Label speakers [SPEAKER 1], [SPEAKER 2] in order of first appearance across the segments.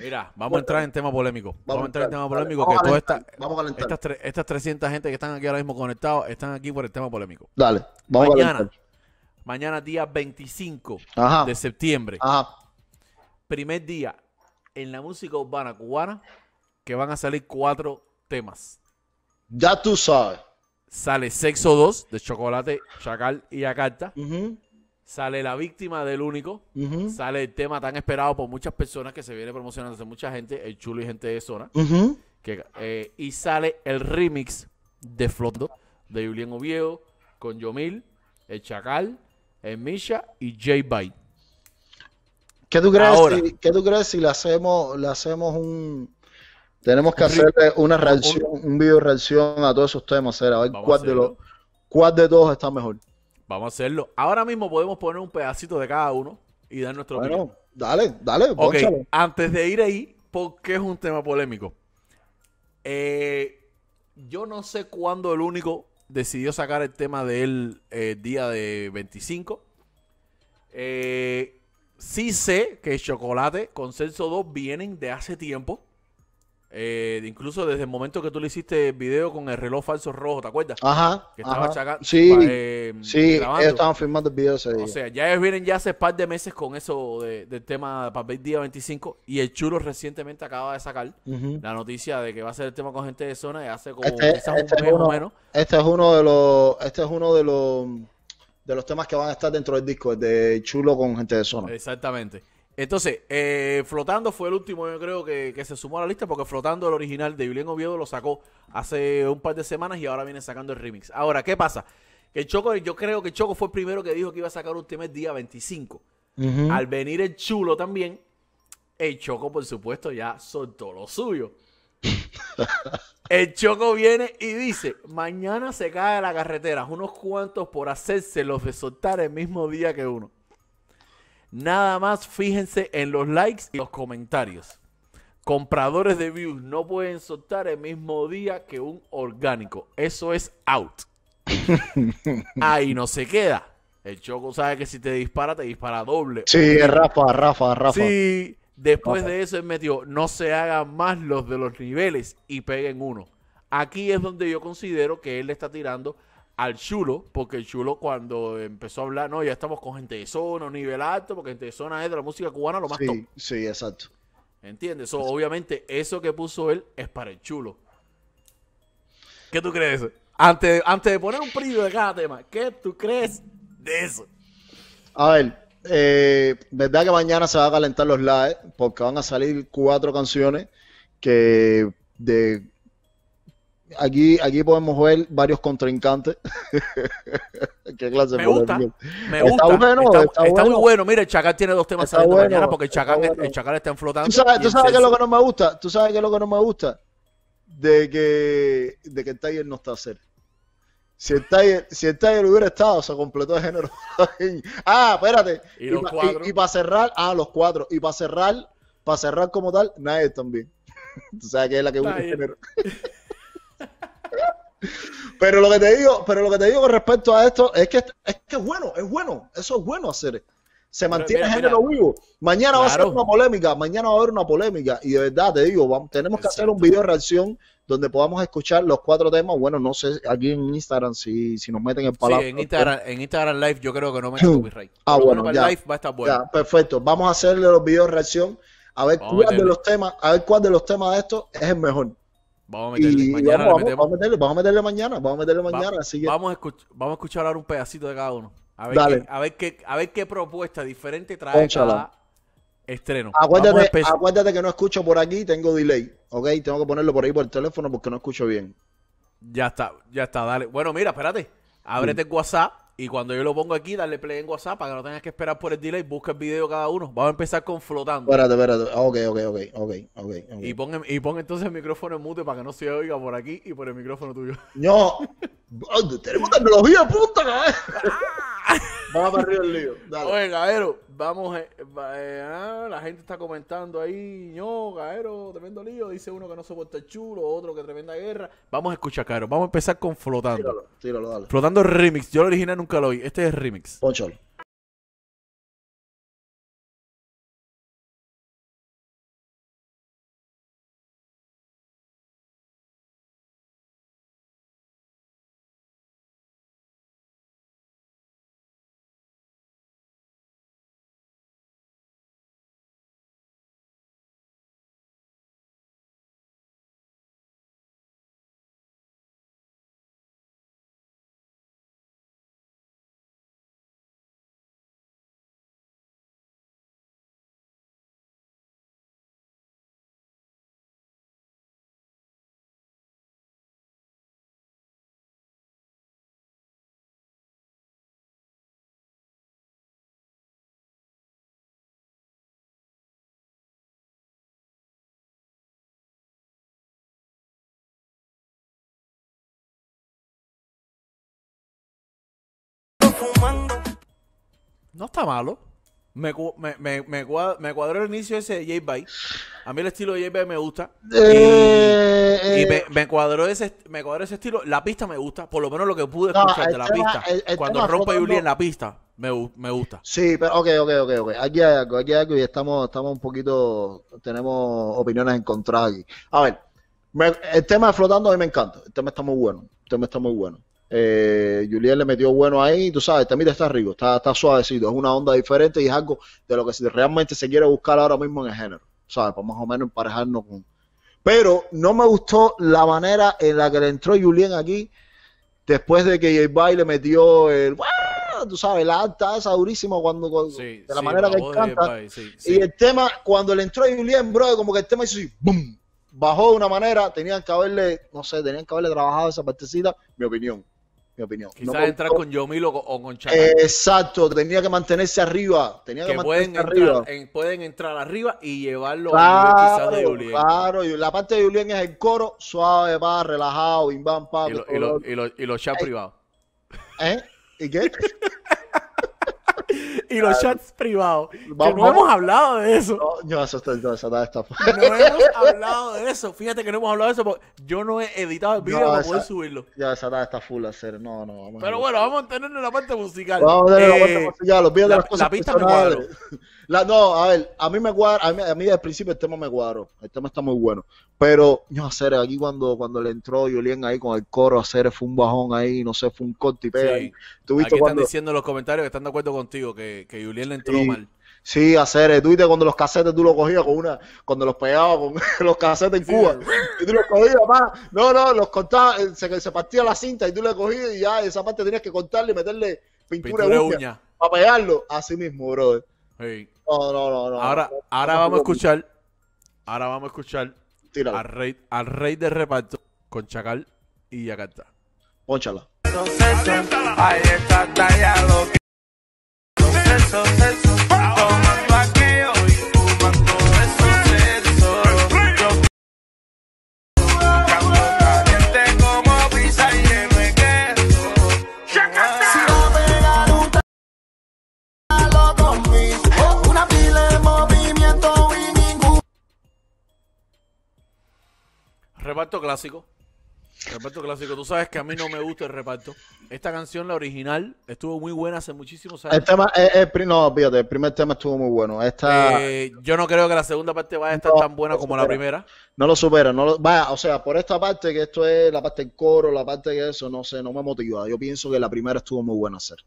[SPEAKER 1] Mira, vamos a entrar en tema polémico. Vamos, a entrar en tema polémico. que estas, estas 300 gente que están aquí ahora mismo conectados están aquí por el tema polémico.
[SPEAKER 2] Dale, vamos mañana,
[SPEAKER 1] Mañana, día 25 de septiembre. Primer día en la música urbana cubana que van a salir cuatro temas. Ya tú sabes. Sale Sexo 2 de Chocolate, Chacal y Acarta. Ajá. Sale la víctima del único. Sale el tema tan esperado por muchas personas que se viene promocionando, mucha gente, el chulo y gente de zona. Eh, y sale el remix de Flondo, de Julián Oviedo, con Yomil, el Chacal, el Misha y J Bite. ¿Qué tú
[SPEAKER 2] crees, si, le hacemos, le hacemos un... Tenemos que hacerle una reacción, un, video reacción a todos esos temas, a cuál de los... ¿Cuál de todos está mejor?
[SPEAKER 1] Vamos a hacerlo. Ahora mismo podemos poner un pedacito de cada uno y dar nuestro bueno, opinión. Dale, dale, Ok, antes de ir ahí, porque es un tema polémico. Eh, yo no sé cuándo el único decidió sacar el tema del eh, día de 25. Eh, sí sé que Chocolate consenso 2 vienen de hace tiempo. Eh, incluso desde el momento que tú le hiciste el video con el reloj falso rojo, ¿te acuerdas? Ajá. Que estaba Sí, eh, sí estaban
[SPEAKER 2] filmando el video ese día. O sea,
[SPEAKER 1] ya ellos vienen ya hace un par de meses con eso de, del tema para el día 25. Y el chulo recientemente acaba de sacar la noticia de que va a ser el tema con gente de zona. Y hace como este, un este mes uno, menos.
[SPEAKER 2] Este es uno de los. Este es uno de los de los temas que van a estar dentro del disco, de Chulo con gente de zona.
[SPEAKER 1] Exactamente. Entonces, eh, Flotando fue el último, yo creo, que, se sumó a la lista, porque Flotando, el original de Julián Oviedo, lo sacó hace un par de semanas y ahora viene sacando el remix. Ahora, ¿qué pasa? Que Choco, yo creo que Choco fue el primero que dijo que iba a sacar un tema el día 25. Al venir el chulo también, el Choco, por supuesto, ya soltó lo suyo. el Choco viene y dice: Mañana se cae la carretera, unos cuantos por hacérselos los de soltar el mismo día que uno. Nada más fíjense en los likes y los comentarios. Compradores de views no pueden soltar el mismo día que un orgánico. Eso es out. Ahí no se queda. El Choco sabe que si te dispara, te dispara doble. Sí, Rafa, Rafa, Rafa. Sí, después de eso él metió, no se hagan más los de los niveles y peguen uno. Aquí es donde yo considero que él le está tirando al Chulo, porque el Chulo cuando empezó a hablar, no, ya estamos con gente de zona, nivel alto, porque gente de zona es de la música cubana lo más sí, top.
[SPEAKER 2] Sí, exacto.
[SPEAKER 1] ¿Entiendes? obviamente, eso que puso él es para el Chulo. ¿Qué tú crees? Antes, antes de poner un preview de cada tema, ¿qué tú crees de eso?
[SPEAKER 2] A ver, eh, verdad que mañana se va a calentar los lives, porque van a salir cuatro canciones que de Aquí, aquí podemos ver varios contrincantes. Qué clase me gusta, me
[SPEAKER 1] gusta. Está muy bueno. Mira, el Chacal tiene dos temas saliendo mañana porque el Chacal, el está en flotando. ¿Tú sabes, tú sabes qué es lo que
[SPEAKER 2] no me gusta? ¿Tú sabes qué es lo que no me gusta? De que, de que el Tiger no está cerca. Si el, Tiger, si el Tiger hubiera estado, se completó de género. ah, espérate. Y, los y para cerrar, ah, los cuatro. Y para cerrar, para cerrar como tal, nadie también. Tú sabes que es la que busca el género pero lo que te digo, pero lo que te digo con respecto a esto es que es que bueno, es bueno, eso es bueno hacer. Se mantiene el género vivo. Mañana va a ser una polémica, mañana va a haber una polémica y de verdad te digo, tenemos que hacer un video de reacción donde podamos escuchar los cuatro temas. Bueno, no sé, aquí en Instagram, si, si nos meten en palabra. Sí, en Instagram,
[SPEAKER 1] en Instagram Live yo creo que no meten copyright. ah, bueno, Live va a estar bueno.
[SPEAKER 2] perfecto. Vamos a hacerle los videos de reacción a ver cuál de los temas, a ver cuál de los temas de esto es el mejor.
[SPEAKER 1] Vamos a meterle mañana. Vamos, a meterle,
[SPEAKER 2] mañana. Vamos a
[SPEAKER 1] vamos, a escuchar, ahora un pedacito de cada uno. A ver, Qué, a ver, qué, propuesta diferente trae cada estreno. Acuérdate,
[SPEAKER 2] acuérdate que no escucho por aquí, tengo delay. Ok, tengo que ponerlo por ahí por el teléfono porque no escucho bien.
[SPEAKER 1] Ya está, ya está, dale. Bueno, mira, espérate. Ábrete el WhatsApp y cuando yo lo pongo aquí, dale play en WhatsApp para que no tengas que esperar por el delay. Busca el video cada uno. Vamos a empezar con flotando. Espérate,
[SPEAKER 2] espérate. Ah, ok, ok, ok, ok, Y,
[SPEAKER 1] pon, y pon entonces el micrófono en mute para que no se oiga por aquí y por el micrófono tuyo.
[SPEAKER 2] No. Tenemos tecnología puta!
[SPEAKER 1] cabrón. ¿eh? Ah.
[SPEAKER 2] Vamos para arriba el lío. Dale. Oye,
[SPEAKER 1] Gaero, vamos. Eh, eh, ah, la gente está comentando ahí, no, Gaero, tremendo lío. Dice uno que no soporta el chulo, otro que tremenda guerra. Vamos a escuchar, Gaero. Vamos a empezar con Flotando. Tíralo, tíralo, dale. Flotando remix. Yo lo original nunca lo oí. Este es remix. Ocho. No está malo. Me, me, me, me, el inicio ese de J Bay. A mí el estilo de J Bay me gusta. Eh, eh. y, me, me, cuadró ese, me ese estilo. La pista me gusta, por lo menos lo que pude escuchar de la pista. Cuando rompe Yuli en la pista,
[SPEAKER 2] me, me, gusta. Sí, pero ok, ok, ok, ok. Aquí hay algo, aquí hay algo y estamos, estamos un poquito, tenemos opiniones encontradas aquí. A ver, el tema flotando a mí me encanta. El tema está muy bueno. El tema está muy bueno. Eh, Julián le metió bueno ahí, tú sabes, también este, está rico, está, está suavecito, es una onda diferente y es algo de lo que realmente se quiere buscar ahora mismo en el género, ¿sabes? Para más o menos emparejarnos con... Pero no me gustó la manera en la que le entró Julián aquí después de que J le metió el... Tú sabes, la alta esa durísima cuando, de la manera que él canta. y el tema, cuando le entró Julián, bro, como que el tema hizo así, Bajó de una manera, tenían que haberle, no sé, tenían que haberle trabajado esa partecita, mi opinión mi opinión. Quizás entrar
[SPEAKER 1] con Yomilo o, con Chacal.
[SPEAKER 2] exacto, tenía que mantenerse arriba. Tenía que, mantenerse pueden, arriba.
[SPEAKER 1] Entrar, pueden entrar arriba y llevarlo claro, a quizás de Claro,
[SPEAKER 2] la parte de Julián es el coro suave, va, relajado, bim, bam, Y, lo, y,
[SPEAKER 1] lo, y los chats privados. ¿Eh? ¿Y qué?
[SPEAKER 2] y los chats privados. que no hemos hablado de eso. No, yo eso, yo está.
[SPEAKER 1] No hemos hablado de eso. Fíjate que no hemos hablado de eso porque yo no he editado el video no, para poder
[SPEAKER 2] subirlo. Ya, esa nada está full la hacer. No, no, Pero bueno,
[SPEAKER 1] vamos a tener la parte musical. Vamos a tener la parte eh,
[SPEAKER 2] musical. videos la, las cosas la pista me guardo La, no, a ver, a mí me cuadro. A mí, desde el principio el tema me cuadro. El tema está muy bueno. Pero, no hacer aquí cuando, cuando le entró Julián ahí con el coro fue un bajón ahí, no sé, fue un corte y ¿Tú viste aquí están diciendo
[SPEAKER 1] en los comentarios que están de acuerdo contigo, que, que Julien le entró mal.
[SPEAKER 2] Sí, hacer, tú viste cuando los casetes tú los cogías con una, cuando los pegabas con los casetes en Cuba, y tú los cogías, papá. no, no,
[SPEAKER 1] los cortabas,
[SPEAKER 2] eh, se, partía la cinta y tú le cogías y ya esa parte tenías que cortarle y meterle pintura, de uña, para pegarlo, así mismo, brother. No, no, no,
[SPEAKER 1] Ahora, ahora vamos a escuchar, ahora vamos a escuchar al rey, al rey de reparto con Chacal y Yakarta. Pónchala. Reparto clásico. Reparto clásico. Tú sabes que a mí no me gusta el reparto. Esta canción, la original, estuvo muy buena hace muchísimos años. El
[SPEAKER 2] eh, eh, no, el primer tema estuvo muy bueno. Eh,
[SPEAKER 1] yo no creo que la segunda parte vaya a estar tan buena como la primera.
[SPEAKER 2] No lo supera. No lo, o sea, por esta parte, que esto es la parte del coro, la parte que eso, no sé, no me motiva. Yo pienso que la primera estuvo muy buena hacer.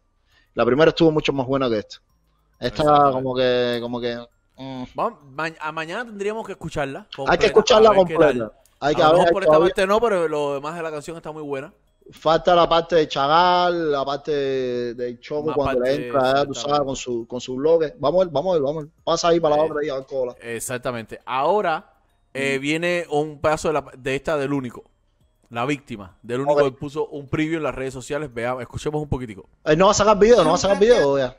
[SPEAKER 2] La primera estuvo mucho más buena que esta. Esta como que, como que...
[SPEAKER 1] Mm. a mañana tendríamos que escucharla. Hay que escucharla completa. Hay que por esta parte no, pero lo demás de la canción está muy buena.
[SPEAKER 2] Falta la parte de Chagal, la parte de Choco cuando le entra, a tú con su, con su Vamos a ver, vamos a ver, vamos Pasa ahí para la eh, otra
[SPEAKER 1] y a cola. Exactamente. Ahora eh, mm. viene un pedazo de, la, de esta del único la víctima del único que puso un preview en las redes sociales. Veamos, escuchemos un poquitico. Eh, no va a sacar video, no va a sacar video ya.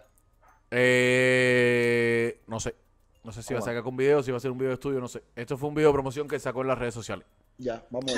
[SPEAKER 1] Eh, no sé. No sé si oh, va a sacar con video, si va a ser un video de estudio, no sé. Esto fue un video de promoción que sacó en las redes sociales. Ya, vamos.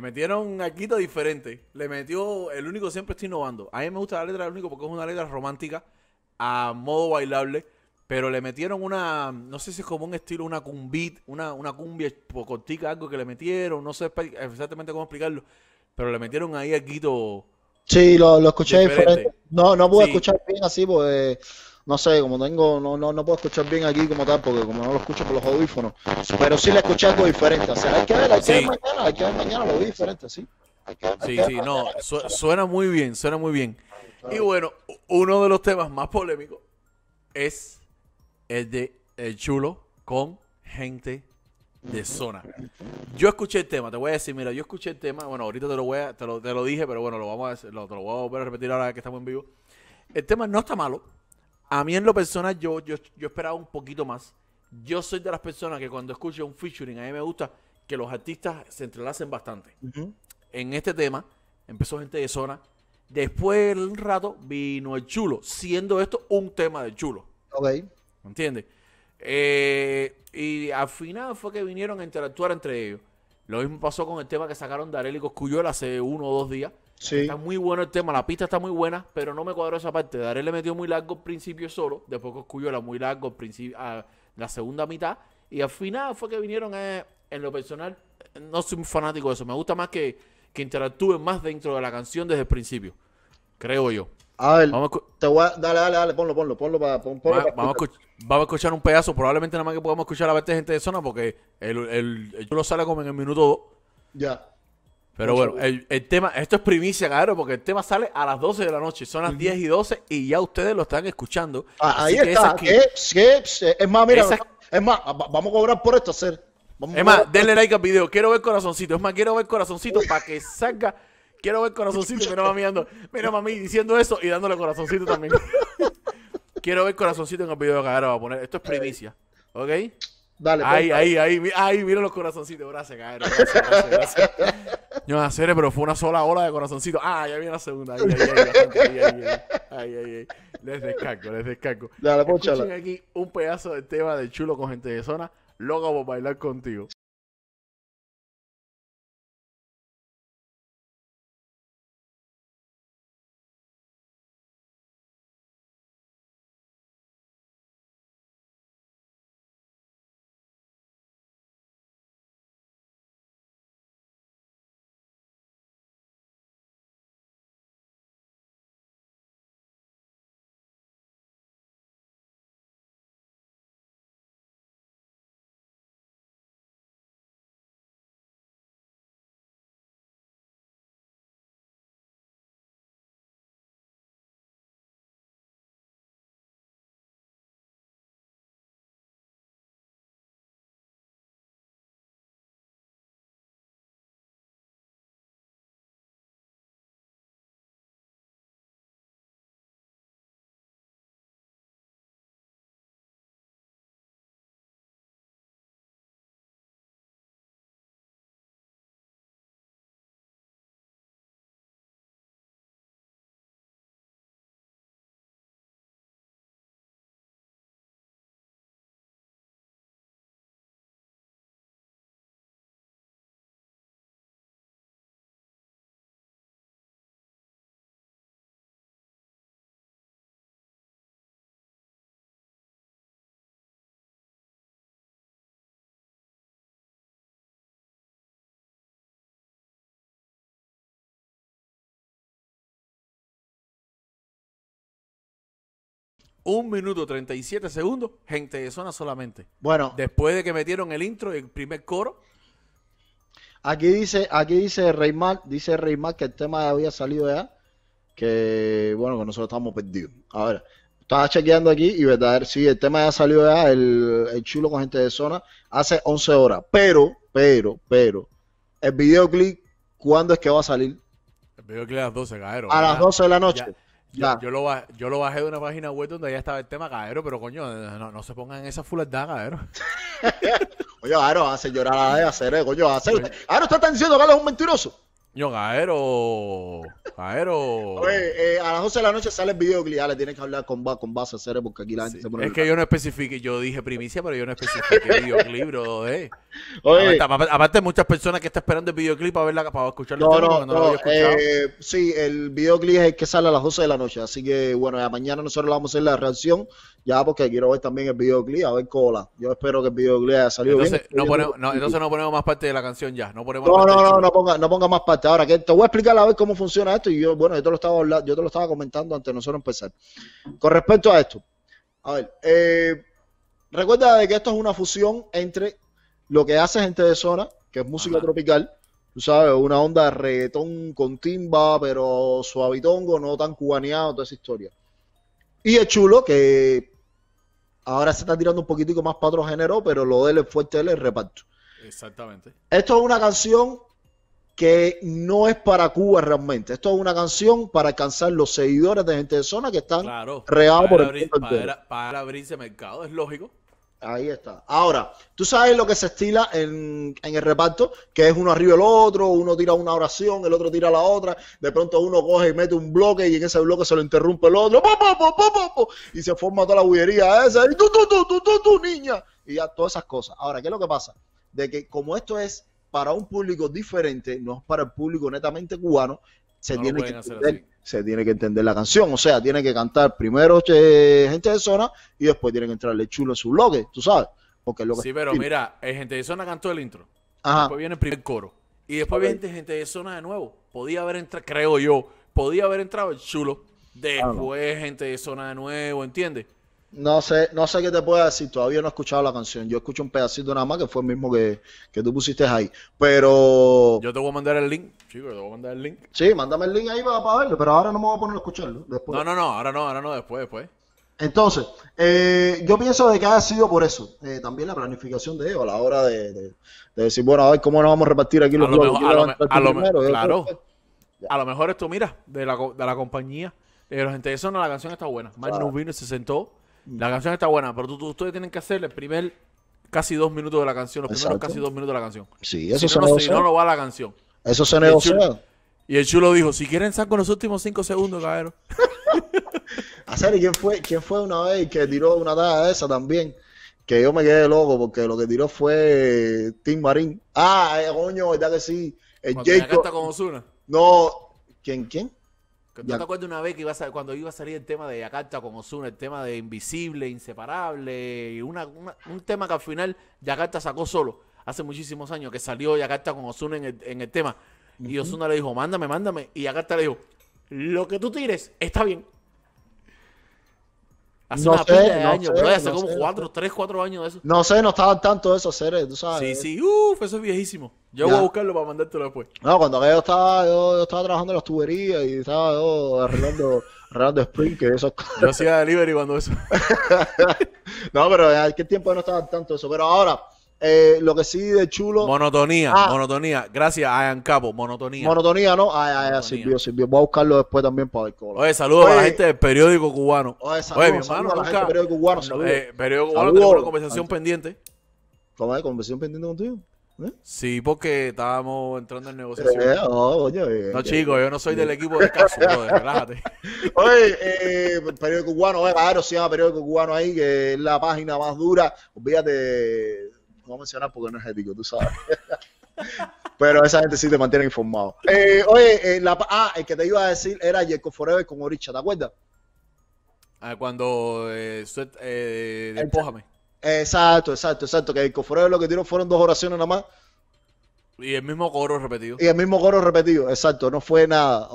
[SPEAKER 1] metieron a quito diferente. Le metió. El único siempre estoy innovando. A mí me gusta la letra del único porque es una letra romántica. A modo bailable. Pero le metieron una. No sé si es como un estilo, una cumbit. Una, una cumbia cortica, algo que le metieron. No sé exactamente cómo explicarlo. Pero le metieron ahí a quito.
[SPEAKER 2] Sí, lo, escuché diferente. No, no pude escuchar bien así porque no sé, como tengo, no, no, no puedo escuchar bien aquí como tal, porque como no lo escucho por los audífonos,
[SPEAKER 1] pero sí le escuché algo diferente. O sea, hay que ver, hay que ver mañana, hay que ver mañana, lo vi diferente, sí. sí, sí, no, suena muy bien, suena muy bien. Y bueno, uno de los temas más polémicos es el de El Chulo con gente de zona. Yo escuché el tema, te voy a decir, mira, yo escuché el tema, bueno, ahorita te lo voy a, te lo, te lo dije, pero bueno, lo vamos a, lo, te lo voy a volver a repetir ahora que estamos en vivo. El tema no está malo, a mí en lo personal yo, yo, yo esperaba un poquito más. Yo soy de las personas que cuando escucho un featuring, a mí me gusta que los artistas se entrelacen bastante. En este tema empezó gente de zona. Después de un rato vino el chulo, siendo esto un tema de chulo. Ok. ¿Entiendes? Eh, y al final fue que vinieron a interactuar entre ellos. Lo mismo pasó con el tema que sacaron de y Cuyol hace uno o dos días, Está muy bueno el tema, la pista está muy buena, pero no me cuadró esa parte. Daré le metió muy largo al principio solo, después era muy largo principio, a la segunda mitad, y al final fue que vinieron, eh, en lo personal, no soy un fanático de eso, me gusta más que, que interactúen más dentro de la canción desde el principio, creo yo.
[SPEAKER 2] A ver, dale, dale, dale, ponlo, ponlo, ponlo, para, vamos, A, vamos,
[SPEAKER 1] a escuchar un pedazo, probablemente nada más que podamos escuchar a verte gente de zona, porque el, el, lo sale como en el minuto 2. Ya. Pero bueno, el, tema, esto es primicia, cabrón, porque el tema sale a las 12 de la noche, son las 10 y 12 y ya ustedes lo están escuchando. Ah, ahí está, que, es,
[SPEAKER 2] es, más, mira, es más, vamos a cobrar por esto, hacer. Vamos es más, denle
[SPEAKER 1] like al video, quiero ver corazoncito, es más, quiero ver corazoncito para que salga, quiero ver corazoncito, mira mami, ando, mira mami diciendo eso y dándole corazoncito también. quiero ver corazoncito en el video que va a poner, esto es primicia, ¿ok? Pues, dale, ahí, ahí, ahí, ahí, mira los corazoncitos. Gracias, cabrón. Gracias, gracias, gracias. No, a serio, pero fue una sola ola de corazoncitos. Ah, ya viene la segunda. Ahí, ahí, ahí, ahí, Les descargo, les descargo. Dale, Escuchen aquí un pedazo de tema de chulo con gente de zona. Loco por bailar contigo. Un minuto 37 segundos, gente de zona solamente. Bueno. Después de que metieron el intro y el primer coro.
[SPEAKER 2] Aquí dice, aquí dice Reymar, dice Reymar que el tema había salido ya, que bueno, que nosotros estamos perdidos. Ahora, estaba chequeando aquí y verdad, sí, el tema ya salió ya, el, chulo con gente de zona, hace 11 horas. Pero, pero, pero, el videoclip, ¿cuándo es que va a salir?
[SPEAKER 1] El videoclip a las 12, cabrón. A las 12 de la noche. Yo, lo bajé, de una página web donde ya estaba el tema, Gaero, pero coño, no, se pongan en esa fulerdad, Gaero. Oye, Aro, hace llorar a hacer,
[SPEAKER 2] eso, eh, coño, hace. está está diciendo que es un mentiroso? Yo, cabrero.
[SPEAKER 1] Pero...
[SPEAKER 2] Eh, a las 11 de la noche sale el videoclip. Ya le tienes que hablar con, con base a porque aquí la gente se pone. Es que
[SPEAKER 1] yo no especifique. Yo dije primicia, pero yo no especifique el videoclip, Aparte, muchas personas que están esperando el videoclip para, verla, para escucharlo. No, este no, eh,
[SPEAKER 2] sí, el videoclip es el que sale a las 11 de la noche. Así que, bueno, mañana nosotros vamos a hacer la reacción. Ya, porque quiero ver también el videoclip, a ver cola. Yo espero que el videoclip haya salido entonces, bien. No ponemos, entonces no
[SPEAKER 1] ponemos más parte de la canción ya. No, ponemos no, no, no, no,
[SPEAKER 2] ponga, no ponga más parte. Ahora, que te voy a explicar a ver cómo funciona esto y yo, bueno, yo te lo estaba, yo te lo estaba comentando antes de nosotros empezar. Con respecto a esto, a ver, eh, recuerda de que esto es una fusión entre lo que hace gente de zona, que es música tropical, tú sabes, una onda de reggaetón con timba, pero suavitongo, no tan cubaneado, toda esa historia. Y el chulo, que ahora se está tirando un poquitico más para otro género, pero lo de él es fuerte, él reparto.
[SPEAKER 1] Exactamente.
[SPEAKER 2] Esto es una canción que no es para Cuba realmente. Esto es una canción para alcanzar los seguidores de gente de zona que están claro, por el
[SPEAKER 1] para, abrirse mercado, es lógico. Ahí está.
[SPEAKER 2] Ahora, tú sabes lo que se estila en, el reparto, que es uno arriba el otro, uno tira una oración, el otro tira la otra, de pronto uno coge y mete un bloque y en ese bloque se lo interrumpe el otro, y se forma toda la bullería esa, y tú, tú, tú, tú, tú, tú, niña, y ya todas esas cosas. Ahora, ¿qué es lo que pasa? De que como esto es para un público diferente, no es para el público netamente cubano, se, tiene, que entender, la canción. O sea, tiene que cantar primero eh, gente de zona y después tiene que entrarle chulo en su bloque, tú sabes. Porque lo sí, pero
[SPEAKER 1] mira, el eh, gente de zona cantó el intro. Ajá. Después viene el primer coro. Y después viene gente de zona de nuevo. Podía haber entrado, creo yo, podía haber entrado el chulo. Después gente de zona de nuevo, ¿entiendes?
[SPEAKER 2] No sé, no sé qué te puedo decir, todavía no he escuchado la canción. Yo escucho un pedacito nada más que fue el mismo que, que tú pusiste ahí. Pero. Yo te voy a mandar el link, chico, te voy a mandar el link. Sí, mándame el link ahí para, para verlo, pero ahora no me voy a poner a escucharlo. Después. No, no, no,
[SPEAKER 1] ahora no, ahora no, después, después.
[SPEAKER 2] Entonces, eh, yo pienso de que ha sido por eso. Eh, también la planificación de ellos a la hora de, de, decir, bueno, a ver cómo nos vamos a repartir aquí los a
[SPEAKER 1] a, lo mejor esto, mira, de la, de la compañía. Eh, los gente, eso no, la canción está buena. Magnus se sentó la canción está buena, pero ustedes tienen que hacerle el primer casi dos minutos de la canción, los primeros casi dos minutos de la canción. Sí, eso si no, no, va la canción.
[SPEAKER 2] Eso se negocia.
[SPEAKER 1] Y el chulo dijo, si quieren saco los últimos cinco segundos, cabrón. Hacer, ah, ¿quién fue, ¿quién fue una vez que tiró una
[SPEAKER 2] taza esa también? Que yo me quedé loco porque lo que tiró fue Tim Marín. Ah, eh, coño, ya que sí. El Jacob... está No, ¿quién, quién?
[SPEAKER 1] ¿No ya. te acuerdas una vez que iba a, cuando iba a salir el tema de Yakarta con Ozuna, el tema de Invisible, Inseparable, y una, un tema que al final Yakarta sacó solo hace muchísimos años, que salió Yakarta con Ozuna en el, en el tema. Y Ozuna le dijo, mándame, mándame. Y Yakarta le dijo, lo que tú tires está bien. Hace no sé, no años, sé, bro. Hace como cuatro, tres, cuatro años de eso. No
[SPEAKER 2] sé, no estaban tanto esos seres, tú sabes. Sí,
[SPEAKER 1] sí, uff, eso es viejísimo. Yo voy a buscarlo para mandártelo después.
[SPEAKER 2] No, cuando yo estaba, yo, estaba trabajando en las tuberías y estaba yo arreglando, arreglando esas cosas. Yo hacía delivery cuando eso. no, pero en aquel tiempo no estaban tanto eso. Pero ahora, eh, lo que sí de chulo. Monotonía, ah.
[SPEAKER 1] monotonía. Gracias, Ian Capo, monotonía. Monotonía, ¿no? Ay, ah, ay, ah, sirvió, sirvió. Voy a buscarlo después también para ver cómo. Oye, saludos a la gente del periódico cubano. Oye, saludos, mi hermano, a la periódico cubano. Saludos. Eh, periódico una conversación pendiente.
[SPEAKER 2] ¿Cómo es? ¿Conversación pendiente contigo?
[SPEAKER 1] ¿Eh? Sí, porque estábamos entrando en negociación. Eh, oh, eh, no, chicos, yo no soy del equipo de caso, relájate.
[SPEAKER 2] Oye, eh, periódico cubano, eh, claro, se llama periódico cubano ahí, que es la página más dura. Olvídate no mencionar porque no es ético, tú sabes. Pero esa gente sí te mantiene informado. Eh, oye, eh, la, ah, el que te iba a decir era Jacob Forever con Oricha, ¿te acuerdas?
[SPEAKER 1] Ah, cuando eh, eh
[SPEAKER 2] Exacto, exacto, exacto. Que el Forever lo que tiró fueron dos oraciones nada más
[SPEAKER 1] y el mismo coro repetido.
[SPEAKER 2] Y el mismo coro repetido, exacto, no fue nada.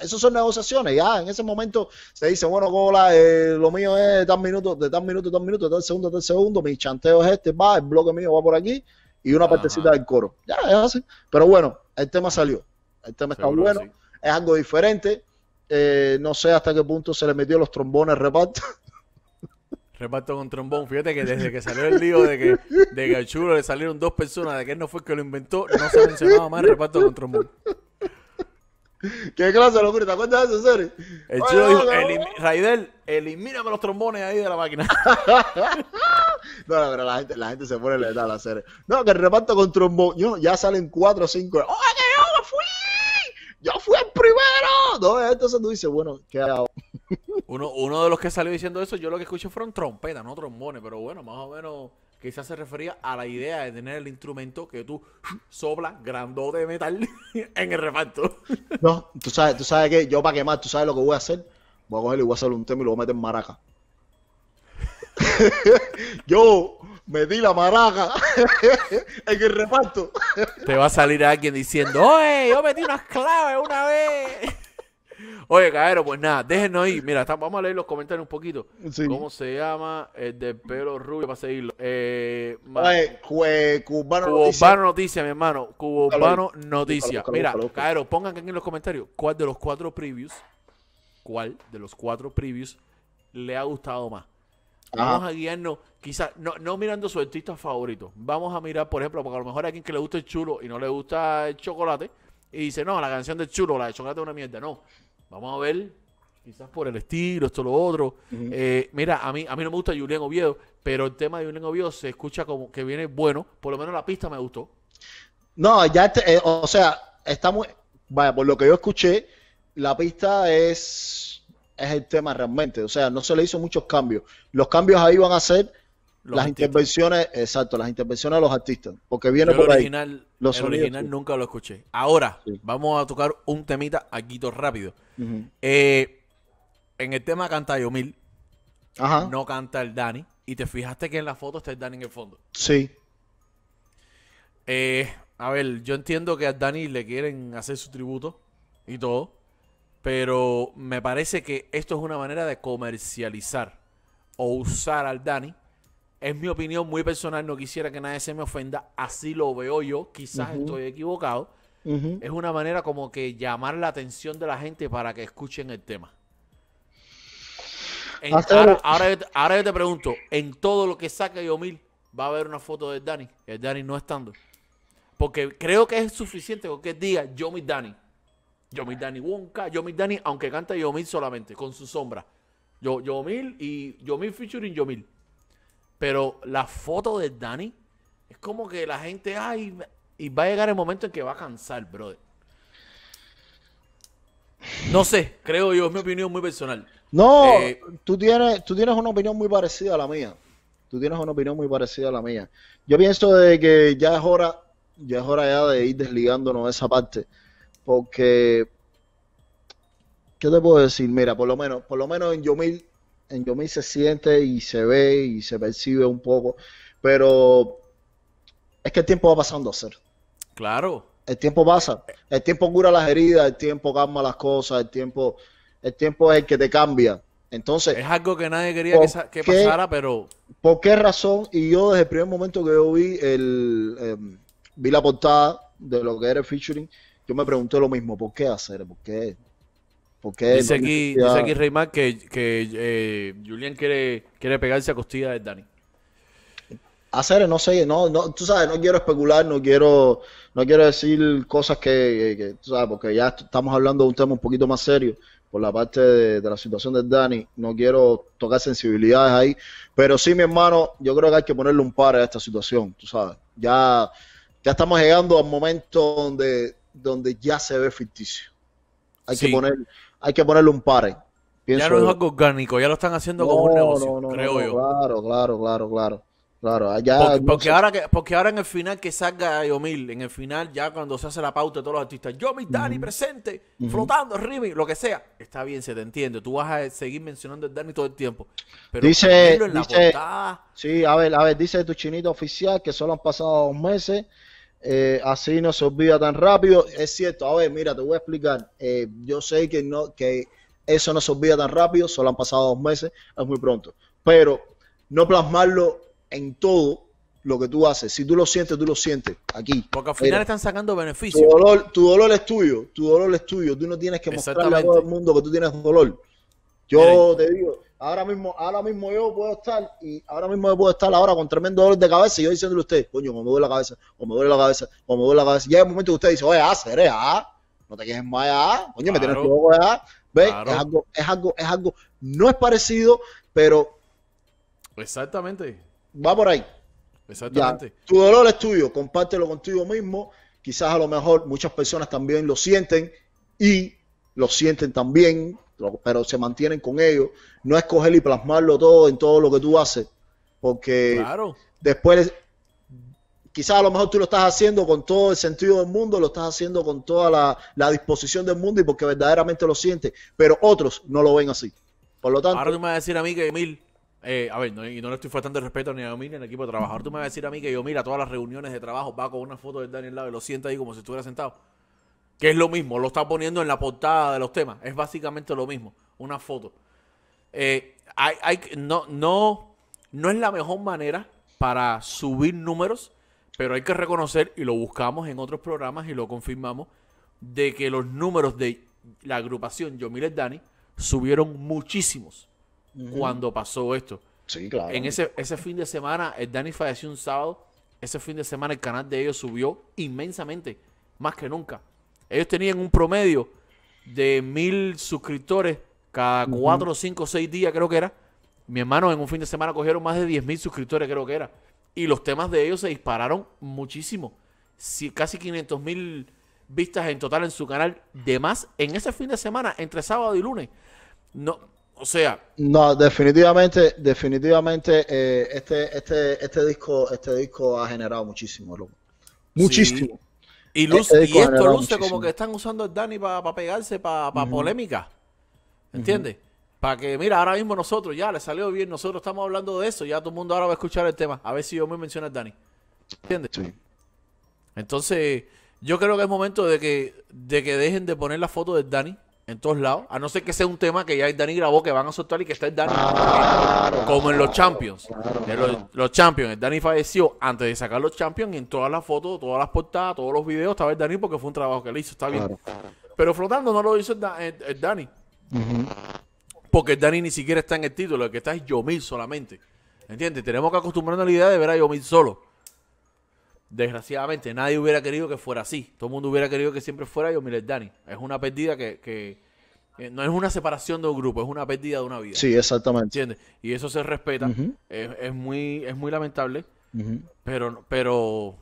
[SPEAKER 2] Esas son negociaciones, ya en ese momento se dice, bueno, Cola, eh, lo mío es de tal minuto, de tal minuto, de tal minuto, de tal segundo, de tal segundo, mi chanteo es este, va, el bloque mío va por aquí y una partecita del coro. Ya, es así. Pero bueno, el tema salió, el tema está bueno, es algo diferente, eh, no sé hasta qué punto se le metió los trombones reparto
[SPEAKER 1] reparto con trombón. Fíjate que desde que salió el lío de que, de que al chulo le salieron dos personas, de que él no fue el que lo inventó, no se mencionaba más reparto con trombón. ¿Qué clase de locura? ¿Te acuerdas de eso, Sere? El chulo dijo, elim Raidel, elimíname los trombones ahí de la máquina. no, pero la
[SPEAKER 2] gente, la gente se pone letal a hacer. No, que el reparto con trombón, yo,
[SPEAKER 1] ya salen cuatro o cinco. oh
[SPEAKER 2] yo hago fui!
[SPEAKER 1] ¡Yo fui el primero! No, entonces tú dices, bueno, ¿qué hago? Uno, uno de los que salió diciendo eso, yo lo que escuché fueron trompetas, no trombones, pero bueno, más o menos quizás se refería a la idea de tener el instrumento que tú soplas grandote de metal en el reparto.
[SPEAKER 2] No, tú sabes, tú sabes que yo para quemar, tú sabes lo que voy a hacer. Voy a coger y voy a hacer un tema y lo voy a meter en maraca. yo metí la maraca en el reparto.
[SPEAKER 1] Te va a salir alguien diciendo, oye, yo metí unas claves una vez. Oye, caero, pues nada, déjenos ahí. Mira, vamos a leer los comentarios un poquito. ¿Cómo se llama el de pelo rubio para seguirlo? Eh, cubano, cubano mi hermano. Cubano Noticias. Mira, Calo, caero, pongan aquí en los comentarios cuál de los cuatro previews, cuál de los cuatro previews le ha gustado más. Vamos a guiarnos, quizás, no, mirando su artista favorito. Vamos a mirar, por ejemplo, porque a lo mejor hay alguien que le gusta el chulo y no le gusta el chocolate. Y dice, no, la canción del chulo, la de chocolate es una mierda. No, Vamos a ver, quizás por el estilo, esto, lo otro. Eh, mira, a mí, a mí no me gusta Julián Oviedo, pero el tema de Julián Oviedo se escucha como que viene bueno. Por lo menos la pista me gustó.
[SPEAKER 2] No, ya, eh, o sea, estamos, Vaya, por lo que yo escuché, la pista es, es el tema realmente. O sea, no se le hizo muchos cambios. Los cambios ahí van a ser
[SPEAKER 1] las intervenciones,
[SPEAKER 2] exacto, las intervenciones de los artistas. Porque viene por ahí
[SPEAKER 1] el original nunca lo escuché. Ahora vamos a tocar un temita aquí rápido. Eh, en el tema canta Yomil, no canta el Dani. Y te fijaste que en la foto está el Dani en el fondo. Sí. Eh, a ver, yo entiendo que al Dani le quieren hacer su tributo y todo. Pero me parece que esto es una manera de comercializar o usar al Dani es mi opinión muy personal, no quisiera que nadie se me ofenda, así lo veo yo, quizás estoy equivocado. Es una manera como que llamar la atención de la gente para que escuchen el tema. Ah, ahora, yo te, pregunto, en todo lo que saque Yomil va a haber una foto de Dani, el Dani no estando. Porque creo que es suficiente con que diga Yomil Dani. Dani Wonka, Yomil Dani, aunque canta Yomil solamente, con su sombra. Yo, Yomil y Yomil featuring Yomil. Pero la foto de Dani es como que la gente, ay, y va a llegar el momento en que va a cansar, brother. No sé, creo yo, es mi opinión muy personal.
[SPEAKER 2] No, eh, tú, tienes, tú tienes una opinión muy parecida a la mía. Tú tienes una opinión muy parecida a la mía. Yo pienso de que ya es hora, ya es hora ya de ir desligándonos de esa parte. Porque, ¿qué te puedo decir? Mira, por lo menos, por lo menos en Yomil en Yomi se siente y se ve y se percibe un poco, pero es que el tiempo va pasando a ser. Claro. El tiempo pasa. El tiempo cura las heridas, el tiempo calma las cosas, el tiempo, el tiempo es el que te cambia.
[SPEAKER 1] Entonces. Es algo que nadie quería que, pasara, pero.
[SPEAKER 2] ¿Por qué razón? Y yo desde el primer momento que yo vi el em, vi la portada de lo que era el featuring, yo me pregunté lo mismo, ¿por qué hacer? ¿Por qué? dice, aquí, dice aquí
[SPEAKER 1] Reymar que, que eh, Julián quiere, quiere pegarse a costilla de Dani.
[SPEAKER 2] Hacer, no sé, no, tú sabes, no quiero especular, no quiero, no quiero decir cosas que, tú sabes, porque ya estamos hablando de un tema un poquito más serio por la parte de, la situación de Dani. No quiero tocar sensibilidades ahí, pero sí, mi hermano, yo creo que hay que ponerle un par a esta situación, tú sabes. Ya, ya estamos llegando a un momento donde, donde ya se ve ficticio. Hay que poner, hay que ponerle un pare. ya no es algo
[SPEAKER 1] orgánico, ya lo están haciendo como un negocio, creo yo. Claro,
[SPEAKER 2] claro, claro, claro. Claro, allá porque, ahora
[SPEAKER 1] que, porque ahora en el final que salga Yomil, en el final ya cuando se hace la pauta de todos los artistas, mi Dani presente, flotando, Rimi, lo que sea, está bien, se te entiende. Tú vas a seguir mencionando el Dani todo el tiempo. dice, en
[SPEAKER 2] sí, a ver, a ver, dice tu chinito oficial que solo han pasado dos meses eh, así no se olvida tan rápido. Es cierto, a ver, mira, te voy a explicar. Eh, yo sé que no, que eso no se olvida tan rápido, solo han pasado dos meses, es muy pronto. Pero no plasmarlo en todo lo que tú haces. Si tú lo sientes, tú lo sientes aquí. Porque al final
[SPEAKER 1] están sacando beneficios. Tu dolor,
[SPEAKER 2] tu dolor es tuyo, tu dolor es tuyo. Tú no tienes que mostrarle a todo el mundo que tú tienes dolor. Yo te digo, Ahora mismo, ahora mismo yo puedo estar y ahora mismo yo puedo estar ahora con tremendo dolor de cabeza y yo diciéndole a usted, coño, me duele la cabeza, o me duele la cabeza, o me duele la cabeza. Llega el momento que usted dice, oye, ah, ah, no te quejes más, ah, coño, me tienes loco, ah. ve, Es algo, es algo, es algo, no es parecido, pero.
[SPEAKER 1] Exactamente. Va por ahí. Exactamente.
[SPEAKER 2] tu dolor es tuyo, compártelo contigo mismo. Quizás a lo mejor muchas personas también lo sienten y lo sienten también pero se mantienen con ellos. No es y plasmarlo todo en todo lo que tú haces, porque después, quizás a lo mejor tú lo estás haciendo con todo el sentido del mundo, lo estás haciendo con toda la, disposición del mundo y porque verdaderamente lo sientes, pero otros no lo ven así. Por lo tanto. Ahora tú me
[SPEAKER 1] vas a decir a mí que Emil. Eh, a ver, y no le estoy faltando el respeto ni a Emil ni al equipo de trabajo. Ahora tú me vas a decir a mí que yo, mira, todas las reuniones de trabajo va con una foto del Daniel Lado y lo sienta ahí como si estuviera sentado. Que es lo mismo, lo está poniendo en la portada de los temas. Es básicamente lo mismo, una foto. Eh, hay, hay, no, no, no es la mejor manera para subir números, pero hay que reconocer, y lo buscamos en otros programas y lo confirmamos, de que los números de la agrupación Yo Yomiles Dani subieron muchísimos cuando pasó esto. Sí, claro. En ese, ese fin de semana, el eh, Dani falleció un sábado. Ese fin de semana el canal de ellos subió inmensamente, más que nunca. Ellos tenían un promedio de mil suscriptores cada cuatro, cinco, seis días, creo que era. Mi hermano en un fin de semana cogieron más de diez mil suscriptores, creo que era. Y los temas de ellos se dispararon muchísimo. casi 500 mil vistas en total en su canal. De más, en ese fin de semana, entre sábado y lunes. No, o sea.
[SPEAKER 2] No, definitivamente, definitivamente, eh, este, este, este disco, este disco ha generado muchísimo, loco. Muchísimo. Y, este y esto luce como que
[SPEAKER 1] están usando el Dani para pegarse, para polémica. ¿Entiendes? Para que, mira, ahora mismo nosotros, ya le salió bien, nosotros estamos hablando de eso, ya todo el mundo ahora va a escuchar el tema. A ver si yo me menciono al Dani. ¿Entiendes? Entonces, yo creo que es momento de que, de que dejen de poner la foto del Dani en todos lados, a no ser que sea un tema que ya Dani grabó que van a soltar y que está el Dani como en los Champions. los, Champions, el Dani falleció antes de sacar los Champions y en todas las fotos, todas las portadas, todos los videos estaba el Dani porque fue un trabajo que él hizo, está bien. Pero flotando no lo hizo el, Dani. Porque el Dani ni siquiera está en el título, el que está es Yomil solamente. ¿Entiendes? Tenemos que acostumbrarnos a la idea de ver a Yomil solo desgraciadamente nadie hubiera querido que fuera así. Todo el mundo hubiera querido que siempre fuera yo Mire, Dani. Es una pérdida que, eh, no es una separación de un grupo, es una pérdida de una vida. Sí, exactamente. ¿Entiendes? Y eso se respeta. es, muy, es muy lamentable. Pero, pero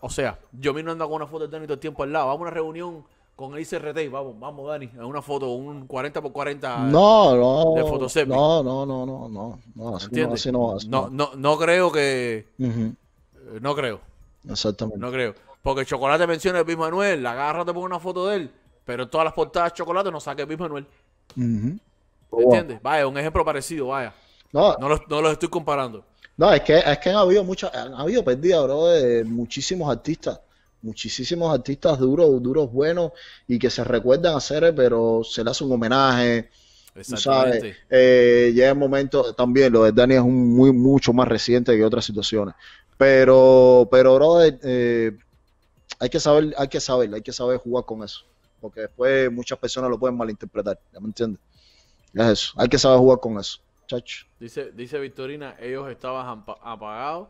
[SPEAKER 1] o sea, yo mismo ando con una foto de Dani todo el tiempo al lado. Vamos a una reunión con el ICRT. Vamos, vamos, Dani. es una foto, un 40 por 40 no, no, de
[SPEAKER 2] No, no, no, no, no. No, no, no, no, no,
[SPEAKER 1] no, creo que. Eh, no creo. Exactamente. No creo. Porque Chocolate menciona a Luis Manuel, la te pone una foto de él, pero en todas las portadas de Chocolate no saque Luis Manuel. ¿Entiendes? Vaya, un ejemplo parecido, vaya. No, no los, estoy comparando.
[SPEAKER 2] No, es que, es que han habido muchas, han habido bro, de muchísimos artistas, muchísimos artistas duros, duros, buenos y que se recuerdan hacer pero se le hace un homenaje. Exactamente. Eh, llega el momento, también lo de Dani es muy, mucho más reciente que otras situaciones, pero, pero, eh, hay que saber, hay que saber, hay que saber jugar con eso. Porque después muchas personas lo pueden malinterpretar, ¿ya me entiendes? Es eso, hay que saber jugar con eso, chacho.
[SPEAKER 1] Dice, dice Victorina, ellos estaban apagados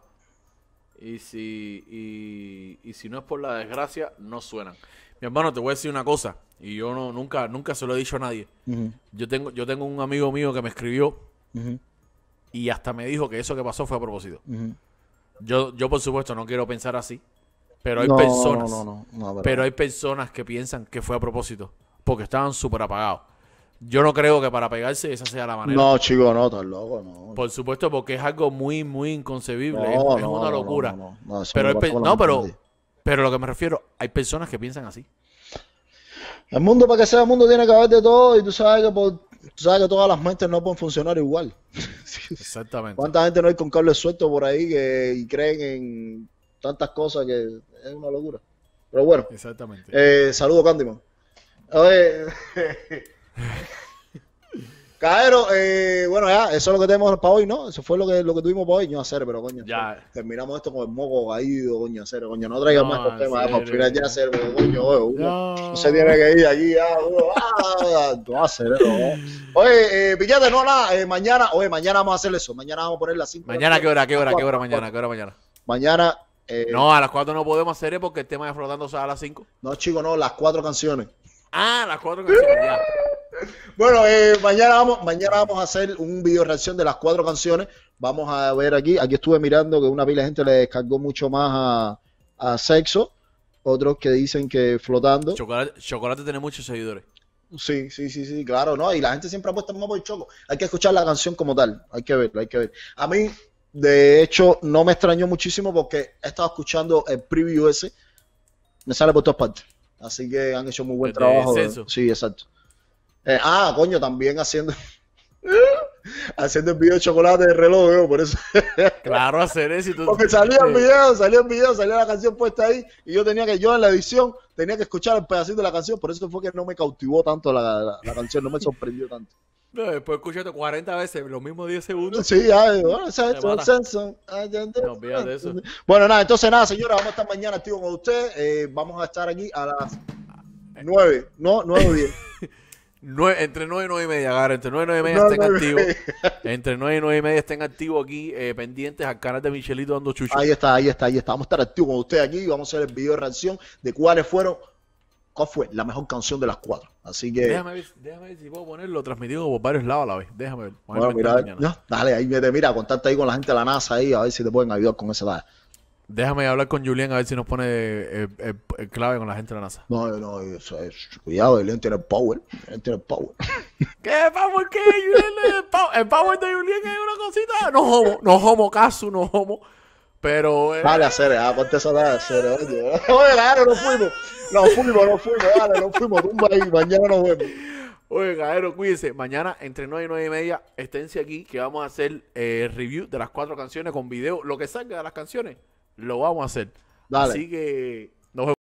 [SPEAKER 1] y si, y, si no es por la desgracia, no suenan. Mi hermano, te voy a decir una cosa, y yo no, nunca, nunca se lo he dicho a nadie. Yo tengo, yo tengo un amigo mío que me escribió y hasta me dijo que eso que pasó fue a propósito. Yo, yo por supuesto no quiero pensar así, pero hay personas, pero hay personas que piensan que fue a propósito, porque estaban súper apagados. Yo no creo que para pegarse esa sea la manera.
[SPEAKER 2] No, chico, no, estás loco, no.
[SPEAKER 1] Por supuesto, porque es algo muy, muy inconcebible. es, una locura. pero, no pero, pero lo que me refiero, hay personas que piensan así.
[SPEAKER 2] El mundo, para que sea el mundo, tiene que haber de todo. Y tú sabes que por tú sabes que todas las mentes no pueden funcionar igual.
[SPEAKER 1] Exactamente.
[SPEAKER 2] ¿Cuánta gente no hay con cables sueltos por ahí que y creen en tantas cosas que es una locura? Pero bueno.
[SPEAKER 1] Exactamente. Eh,
[SPEAKER 2] saludo, A ver. Caero, eh, bueno, ya, eso es lo que tenemos para hoy, ¿no? Eso fue lo que, lo que tuvimos para hoy, no hacer, pero coño. Ya. terminamos esto con el moco caído, coño, hacer, coño. No traigas más con temas, para final ya hacer, coño, uno no. se tiene que ir allí, ya, uno, ah, no hacer, Oye, eh, pillate, no, la, eh, mañana, oye, mañana vamos a hacer eso, mañana vamos a poner las 5. Mañana, ¿qué hora, qué hora, qué hora, mañana,
[SPEAKER 1] qué hora, mañana? Mañana. Eh, no, a las 4 no podemos hacer porque el tema de flotando a las 5.
[SPEAKER 2] No, chicos, no, las 4 canciones.
[SPEAKER 1] Ah, las 4 canciones, ya. Bueno,
[SPEAKER 2] eh, mañana, vamos, mañana vamos a hacer un video reacción de las cuatro canciones. Vamos a ver aquí. Aquí estuve mirando que una pila de gente le descargó mucho más a, sexo. Otros que dicen que flotando. Chocolate, Chocolate tiene muchos seguidores. Sí, sí, sí, sí, claro, ¿no? Y la gente siempre apuesta más por el Choco. Hay que escuchar la canción como tal. Hay que verlo, hay que ver. A mí, de hecho, no me extrañó muchísimo porque he estado escuchando el preview ese. Me sale por todas partes. Así que han hecho muy buen trabajo. Sí, exacto. Eh, ah, coño, también haciendo. haciendo el video de chocolate de reloj, veo, por eso.
[SPEAKER 1] claro, hacer eso. Porque salía el video,
[SPEAKER 2] salía el video, salía la canción puesta ahí y yo tenía que, yo en la edición, tenía que escuchar el pedacito de la canción, por eso fue que no me cautivó tanto la, la, canción, no me sorprendió tanto.
[SPEAKER 1] No, después escuchaste 40 veces los mismos 10 segundos. Sí, ya, eh, bueno,
[SPEAKER 2] ah, de eso. Bueno, nada, entonces nada, señora, vamos a estar mañana activos con usted. Eh, vamos a estar aquí a las 9, ¿no? 9 o 10
[SPEAKER 1] entre 9 y 9 y media, Entre 9 y 9 y media estén activos. entre 9 y 9 y media estén activos aquí, eh, pendientes al canal de Michelito dando
[SPEAKER 2] Chucho Ahí está, ahí está, ahí está. Vamos a estar activos con ustedes aquí y vamos a hacer el video de reacción de cuáles fueron, cuál fue la mejor canción de las cuatro. Así que. Déjame
[SPEAKER 1] ver, déjame ver si puedo ponerlo transmitido por varios lados a la vez. Déjame ver. Bueno, mira,
[SPEAKER 2] dale, ahí mira, contacta ahí con la gente de la NASA ahí, a ver si te pueden ayudar con esa data.
[SPEAKER 1] Déjame hablar con Julián a ver si nos pone el eh, eh, eh, clave con la gente de la NASA. No, no, cuidado, Julián tiene el power. tiene power. ¿Qué power qué? Julián, el, power, de Julián es una cosita. No homo, no homo, caso, no homo. Pero. Dale, hacer, ah, ponte esa hacer. Oye, oye, no fuimos.
[SPEAKER 2] No fuimos, no fuimos, dale, no fuimos. Tumba ahí, mañana nos vemos.
[SPEAKER 1] Oye, cabrón, cuídense. Mañana entre 9 y 9 y media, esténse aquí que vamos a hacer eh, review de las cuatro canciones con video, lo que salga de las canciones lo vamos a hacer. Así que nos vemos.